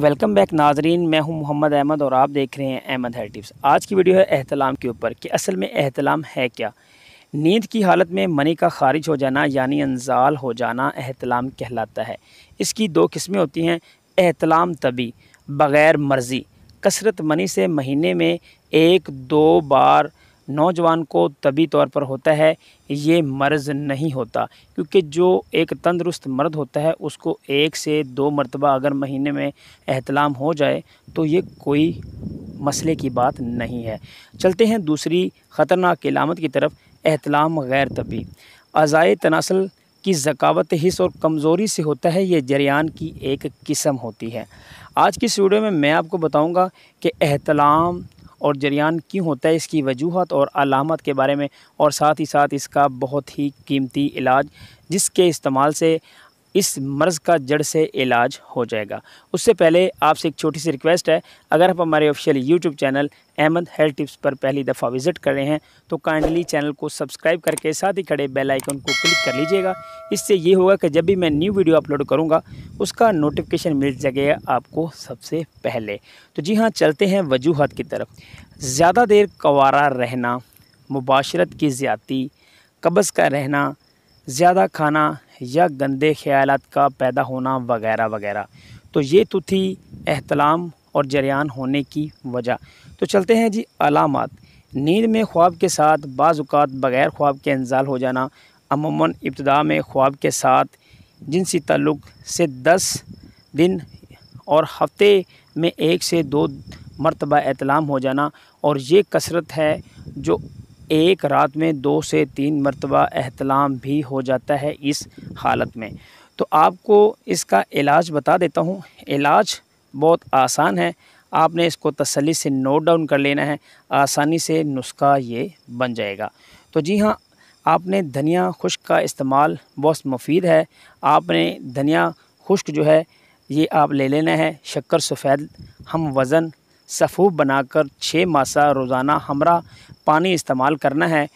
welcome back नाजरीन मैं हूं मोहम्मद अहमद और आप देख रहे हैं अहमद हेयर टिप्स आज की वीडियो है एहतलाम के ऊपर कि असल में एहतलाम है क्या नींद की हालत में मनी का खारिज हो जाना यानी अनजाल हो जाना एहतलाम कहलाता है इसकी दो किस्में होती हैं एहतलाम तभी बग़ैर मर्ज़ी कसरत मनी से महीने में एक दो बार नौजवान को तभी तौर पर होता है ये मर्ज़ नहीं होता क्योंकि जो एक तंदरुस्त मर्द होता है उसको एक से दो मरतबा अगर महीने में अहतलाम हो जाए तो ये कोई मसले की बात नहीं है चलते हैं दूसरी ख़तरनाक इलामत की तरफ अहतलाम गैर तबी अज़ाए तनासल की ज़कावत हिस्स और कमज़ोरी से होता है ये जरियान की एक किस्म होती है आज की इस वीडियो में मैं आपको बताऊंगा कि अहतलाम और जरियान क्यों होता है इसकी वजूहत और अलामत के बारे में और साथ ही साथ इसका बहुत ही कीमती इलाज जिसके इस्तेमाल से इस मर्ज़ का जड़ से इलाज हो जाएगा उससे पहले आपसे एक छोटी सी रिक्वेस्ट है अगर आप हमारे official YouTube channel Ahmad health tips पर पहली दफ़ा विजिट कर रहे हैं तो काइंडली चैनल को सब्सक्राइब करके साथ ही खड़े बेल आइकन को क्लिक कर लीजिएगा इससे ये होगा कि जब भी मैं न्यू वीडियो अपलोड करूँगा उसका नोटिफिकेशन मिल जाएगा आपको सबसे पहले तो जी हाँ चलते हैं वजूहत की तरफ ज़्यादा देर कवारा रहना मुबाशरत की ज़्यादती कब्ज़ का रहना ज़्यादा खाना या गंदे ख्याल का पैदा होना वगैरह वगैरह तो ये तो थी अहतलाम और जरियान होने की वजह तो चलते हैं जी अलामत नींद में ख्वाब के साथ बाज़ात बग़ैर ख्वाब के इंजाल हो जाना अमूमा इब्तदा में ख्वाब के साथ जिनसी तल्लुक़ से दस दिन और हफ्ते में एक से दो मरतबा एहतलाम हो जाना और ये कसरत है जो एक रात में दो से तीन मरतबा अहतलाम भी हो जाता है इस हालत में तो आपको इसका इलाज बता देता हूँ इलाज बहुत आसान है आपने इसको तसली से नोट डाउन कर लेना है आसानी से नुस्खा ये बन जाएगा तो जी हाँ आपने धनिया खुश्क का इस्तेमाल बहुत मुफीद है आपने धनिया खुश्क जो है ये आप ले लेना है शक्कर सफ़ेद हम वज़न सफ़ूब बनाकर छः मासा रोज़ाना हमरा पानी इस्तेमाल करना है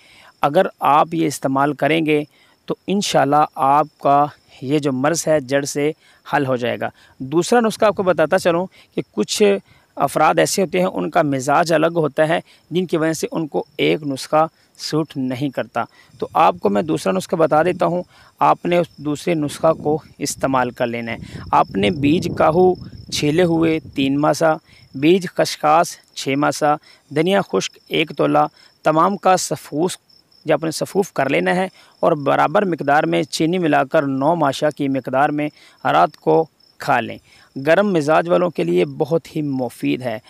अगर आप ये इस्तेमाल करेंगे तो इन आपका ये जो मर्ज़ है जड़ से हल हो जाएगा दूसरा नुस्खा आपको बताता चलूँ कि कुछ अफराद ऐसे होते हैं उनका मिजाज अलग होता है जिनकी वजह से उनको एक नुस्खा सूट नहीं करता तो आपको मैं दूसरा नुस्खा बता देता हूँ आपने उस दूसरे नुस्खा को इस्तेमाल कर लेना है आपने बीज काहू छीले हुए तीन मासा बीज खशखास छः मासा धनिया खुश्क एक तोला तमाम का सफूस या अपने सफ़ूफ़ कर लेना है और बराबर मकदार में चीनी मिलाकर नौ माशा की मकदार में रात को खा लें गर्म मिजाज वालों के लिए बहुत ही मुफीद है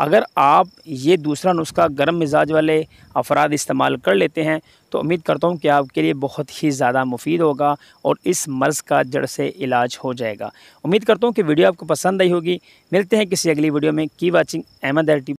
अगर आप ये दूसरा नुस्खा गर्म मिजाज वाले अफराद इस्तेमाल कर लेते हैं तो उम्मीद करता हूँ कि आपके लिए बहुत ही ज़्यादा मुफीद होगा और इस मर्ज़ का जड़ से इलाज हो जाएगा उम्मीद करता हूँ कि वीडियो आपको पसंद आई होगी मिलते हैं किसी अगली वीडियो में की वॉचिंग अहमद एल